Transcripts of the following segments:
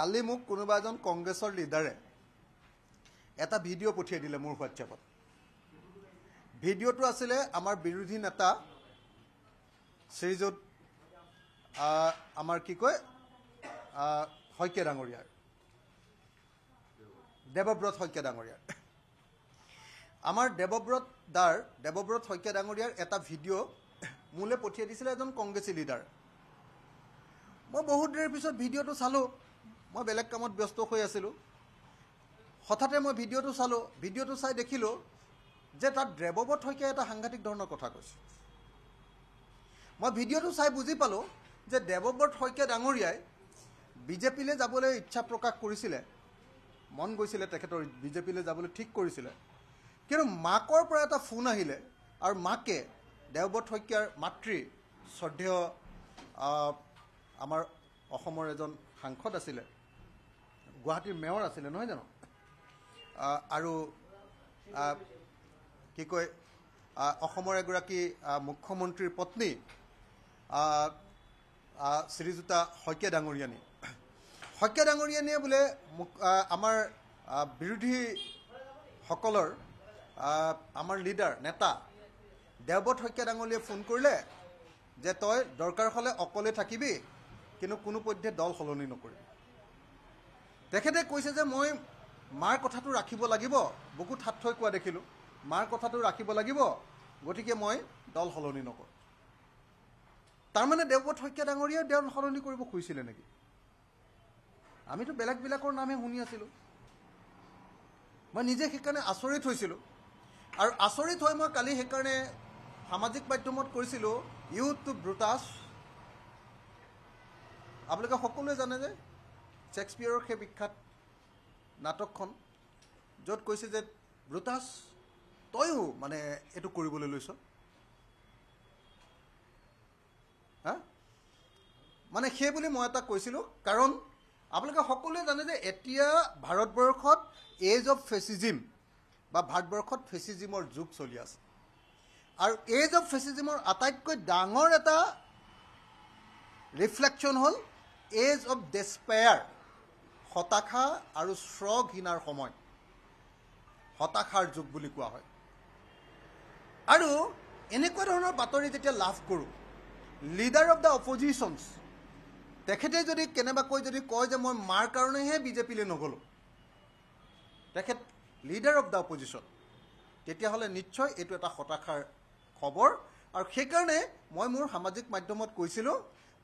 কালি মোক কোনোবা এজন কংগ্ৰেছৰ লিডাৰে এটা ভিডিঅ' পঠিয়াই দিলে মোৰ হোৱাটছএপত ভিডিঅ'টো আছিলে আমাৰ বিৰোধী নেতা শ্ৰীযুত আমাৰ কি কয় শইকীয়া ডাঙৰীয়াৰ দেৱব্ৰত শইকীয়া ডাঙৰীয়াৰ আমাৰ দেৱব্ৰত দাৰ দেৱব্ৰত শইকীয়া ডাঙৰীয়াৰ এটা ভিডিঅ' মোলৈ পঠিয়াই দিছিলে এজন কংগ্ৰেছী লিডাৰ মই বহুত দেৰিৰ পিছত ভিডিঅ'টো চালোঁ মই বেলেগ কামত ব্যস্ত হৈ আছিলোঁ হঠাতে মই ভিডিঅ'টো চালোঁ ভিডিঅ'টো চাই দেখিলোঁ যে তাত দ্ৰেৱৱ শইকীয়াই এটা সাংঘাতিক ধৰণৰ কথা কৈছে মই ভিডিঅ'টো চাই বুজি পালোঁ যে দেৱব্ৰত শইকীয়া ডাঙৰীয়াই বিজেপিলৈ যাবলৈ ইচ্ছা প্ৰকাশ কৰিছিলে মন গৈছিলে তেখেতৰ বিজেপিলৈ যাবলৈ ঠিক কৰিছিলে কিন্তু মাকৰ পৰা এটা ফোন আহিলে আৰু মাকে দেৱব্ৰত শইকীয়াৰ মাতৃ শ্ৰদ্ধেয় আমাৰ অসমৰ এজন সাংসদ আছিলে গুৱাহাটীৰ মেয়ৰ আছিলে নহয় জানো আৰু কি কয় অসমৰ এগৰাকী মুখ্যমন্ত্ৰীৰ পত্নী শ্ৰীযুতা শইকীয়া ডাঙৰীয়ানী শইকীয়া ডাঙৰীয়ানীয়ে বোলে মোক আমাৰ বিৰোধীসকলৰ আমাৰ লিডাৰ নেতা দেৱব্ৰত শইকীয়া ডাঙৰীয়ে ফোন কৰিলে যে তই দৰকাৰ হ'লে অকলে থাকিবি কিন্তু কোনোপধ্যে দল সলনি নকৰিবি তেখেতে কৈছে যে মই মাৰ কথাটো ৰাখিব লাগিব বুকু থাত থৈ কোৱা দেখিলোঁ মাৰ কথাটো ৰাখিব লাগিব গতিকে মই দল সলনি নকৰোঁ তাৰমানে দেৱপথ শইকীয়া ডাঙৰীয়াই দল সলনি কৰিব খুজিছিলে নেকি আমিতো বেলেগবিলাকৰ নামহে শুনি আছিলোঁ মই নিজে সেইকাৰণে আচৰিত হৈছিলোঁ আৰু আচৰিত হৈ মই কালি সেইকাৰণে সামাজিক মাধ্যমত কৈছিলোঁ ইউ টু ব্ৰুটাছ আপোনালোকে সকলোৱে জানে যে শ্বেক্সপিয়াৰৰ সেই বিখ্যাত নাটকখন য'ত কৈছে যে ব্ৰুটাছ তয়ো মানে এইটো কৰিবলৈ লৈছ হা মানে সেই বুলি মই এটা কৈছিলোঁ কাৰণ আপোনালোকে সকলোৱে জানে যে এতিয়া ভাৰতবৰ্ষত এজ অফ ফেচিজিম বা ভাৰতবৰ্ষত ফেচিজিমৰ যুগ চলি আছে আৰু এজ অফ ফেচিজিমৰ আটাইতকৈ ডাঙৰ এটা ৰিফ্লেকশ্যন হ'ল এজ অফ ডেছপায়াৰ হতাশা আৰু ঘৃণাৰ সময় হতাশাৰ যুগ বুলি কোৱা হয় আৰু এনেকুৱা ধৰণৰ বাতৰি যেতিয়া লাভ কৰোঁ লিডাৰ অফ দ্য অপজিশ্যনছ তেখেতে যদি কেনেবাকৈ যদি কয় যে মই মাৰ কাৰণেহে বিজেপিলৈ নগ'লোঁ তেখেত লিডাৰ অৱ দ্য অপজিশ্যন তেতিয়াহ'লে নিশ্চয় এইটো এটা হতাশাৰ খবৰ আৰু সেইকাৰণে মই মোৰ সামাজিক মাধ্যমত কৈছিলোঁ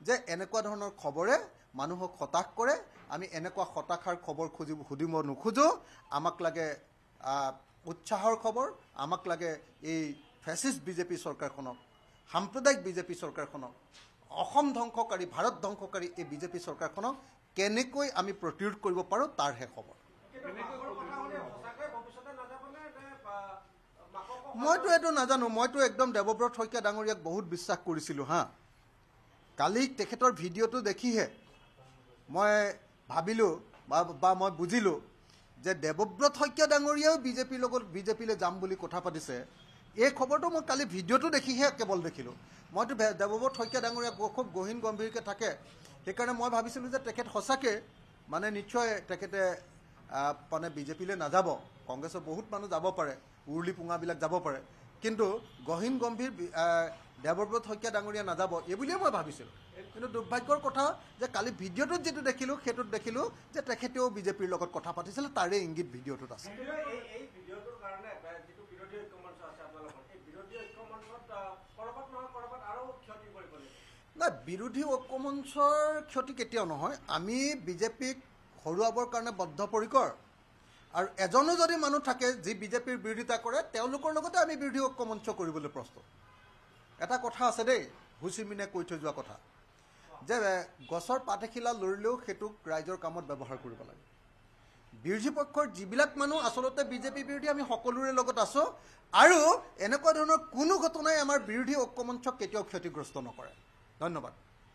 যে এনেকুৱা ধৰণৰ খবৰে মানুহক হতাশ কৰে আমি এনেকুৱা হতাশাৰ খবৰ খুজি সুধিব নোখোজোঁ আমাক লাগে উৎসাহৰ খবৰ আমাক লাগে এই ফেচিষ্ট বিজেপি চৰকাৰখনক সাম্প্ৰদায়িক বিজেপি চৰকাৰখনক অসম ধ্বংসকাৰী ভাৰত ধ্বংসকাৰী এই বিজেপি চৰকাৰখনক কেনেকৈ আমি প্ৰতিৰোধ কৰিব পাৰোঁ তাৰহে খবৰ মইতো এইটো নাজানো মইতো একদম দেৱব্ৰত শইকীয়া ডাঙৰীয়াক বহুত বিশ্বাস কৰিছিলোঁ হা কালি তেখেতৰ ভিডিঅ'টো দেখিহে মই ভাবিলোঁ বা মই বুজিলোঁ যে দেৱব্ৰত শইকীয়া ডাঙৰীয়াও বিজেপিৰ লগত বিজেপিলৈ যাম বুলি কথা পাতিছে এই খবৰটো মই কালি ভিডিঅ'টো দেখিহে কেৱল দেখিলোঁ মইতো দেৱব্ৰত শইকীয়া ডাঙৰীয়া খুব গহীন গম্ভীৰকৈ থাকে সেইকাৰণে মই ভাবিছিলোঁ যে তেখেত সঁচাকৈ মানে নিশ্চয় তেখেতে মানে বিজেপিলৈ নাযাব কংগ্ৰেছৰ বহুত মানুহ যাব পাৰে উৰুলি পোঙাবিলাক যাব পাৰে কিন্তু গহীন গম্ভীৰ দেৱব্ৰত শইকীয়া ডাঙৰীয়া নাযাব এইবুলিয়ে মই ভাবিছিলোঁ কিন্তু দুৰ্ভাগ্যৰ কথা যে কালি ভিডিঅ'টোত যিটো দেখিলোঁ সেইটোত দেখিলোঁ যে তেখেতেও বিজেপিৰ লগত কথা পাতিছিলে তাৰে ইংগিত ভিডিঅ'টোত আছে নাই বিৰোধী ঐক্যমঞ্চৰ ক্ষতি কেতিয়াও নহয় আমি বিজেপিক হৰুৱাবৰ কাৰণে বদ্ধপৰিকৰ আৰু এজনো যদি মানুহ থাকে যি বিজেপিৰ বিৰোধিতা কৰে তেওঁলোকৰ লগতে আমি বিৰোধী ঐক্যমঞ্চ কৰিবলৈ প্ৰস্তুত এটা কথা আছে দেই হুচিমিনে কৈ থৈ যোৱা কথা যে গছৰ পাত এখিলা লৰিলেও সেইটোক ৰাইজৰ কামত ব্যৱহাৰ কৰিব লাগে বিৰোধী পক্ষৰ যিবিলাক মানুহ আচলতে বিজেপি বিৰোধী আমি সকলোৰে লগত আছোঁ আৰু এনেকুৱা ধৰণৰ কোনো ঘটনাই আমাৰ বিৰোধী ঐক্যমঞ্চক কেতিয়াও ক্ষতিগ্ৰস্ত নকৰে ধন্যবাদ